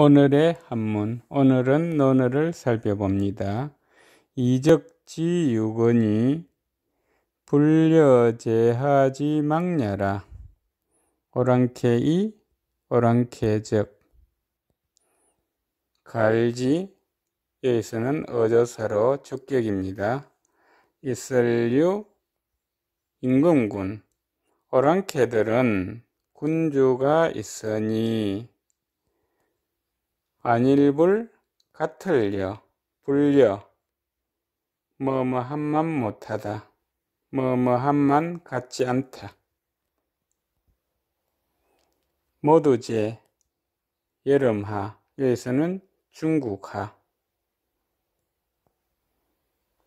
오늘의 한문, 오늘은 논어를 살펴봅니다. 이적지 유건이 불려제하지 막냐라. 오랑캐이 오랑캐적 갈지 여기서는 어조사로 주격입니다. 이슬류 임금군 오랑캐들은 군주가 있으니 안일불 같을려 불려 뭐뭐한만 못하다 뭐뭐한만 같지 않다 모두제 여름하 여기서는 중국하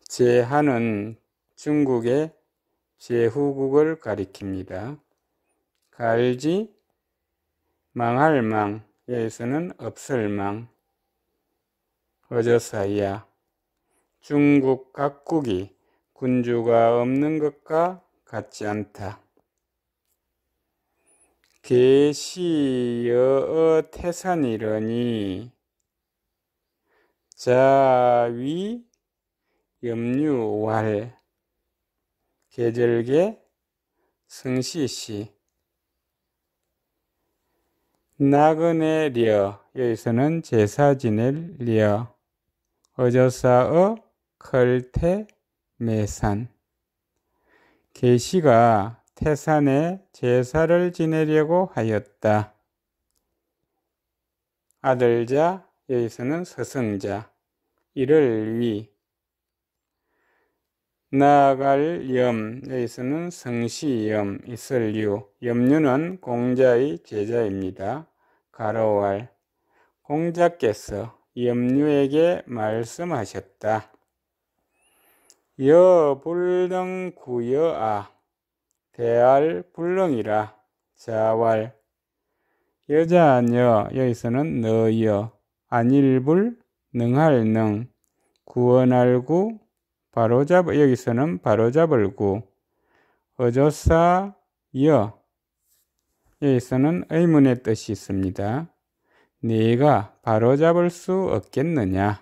제하는 중국의 제후국을 가리킵니다. 갈지 망할 망 예수는 없을망 어저사이야 중국 각국이 군주가 없는 것과 같지 않다. 계시여 태산이러니 자위 염류왈 계절계 승시시 나그네리어 여기서는 제사 지낼 리어 어저사어 컬테 메산 계시가 태산에 제사를 지내려고 하였다. 아들자 여기서는 서승자 이를 위 나아갈 염 여기서는 성시염 있을 유 염류는 공자의 제자입니다. 가로알 공자께서 염류에게 말씀하셨다. 여불능 구여아 대알 불능이라 자왈 여자녀 여기서는 너여 안일불 능할능 구원알구 바로잡 여기서는 바로잡을구 어조사 여 여기서는 의문의 뜻이 있습니다. 네가 바로잡을 수 없겠느냐?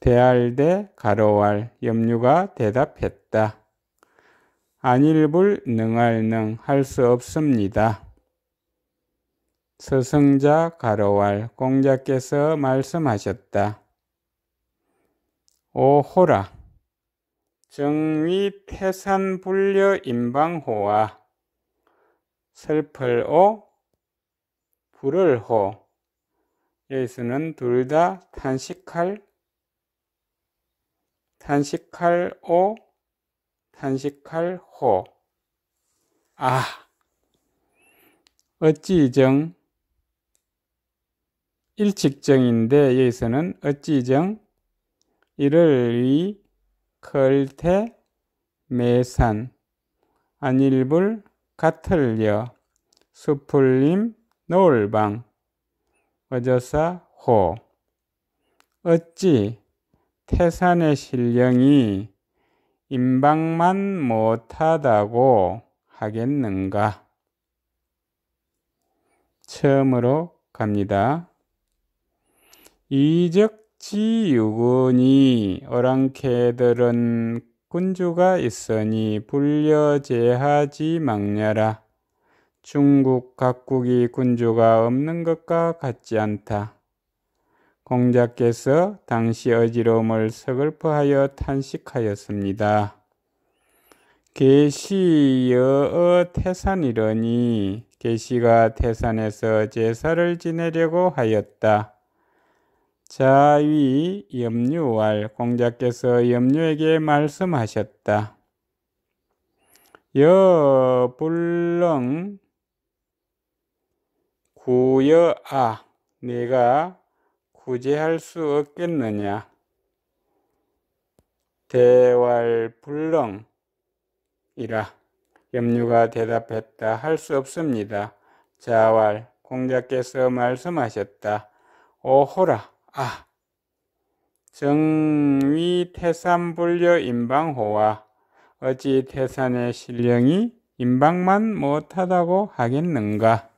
대할대 가로알 염류가 대답했다. 안일불 능할능 할 수 없습니다. 서승자 가로알 공자께서 말씀하셨다. 오호라 정위 태산 불려 임방호와 슬플오, 불을호. 여기서는 둘 다 탄식할, 탄식할오, 탄식할호. 아, 어찌정, 일직정인데 여기서는 어찌정, 이를 위, 걸태, 매산, 안일불, 가을려 수풀림 노을방 어저사 호 어찌 태산의 신령이 임방만 못하다고 하겠는가 처음으로 갑니다 이적지유군이 어랑캐들은 군주가 있으니 불려 제하지 막냐라. 중국 각국이 군주가 없는 것과 같지 않다. 공자께서 당시 어지러움을 서글퍼하여 탄식하였습니다. 계시여 어, 태산이러니 계시가 태산에서 제사를 지내려고 하였다. 자위 염류왈 공자께서 염류에게 말씀하셨다. 여불렁 구여아 네가 구제할 수 없겠느냐 대왈불렁이라 염류가 대답했다 할 수 없습니다 자왈 공자께서 말씀하셨다 오호라 아 정위 태산불려 임방호와 어찌 태산의 신령이 임방만 못하다고 하겠는가?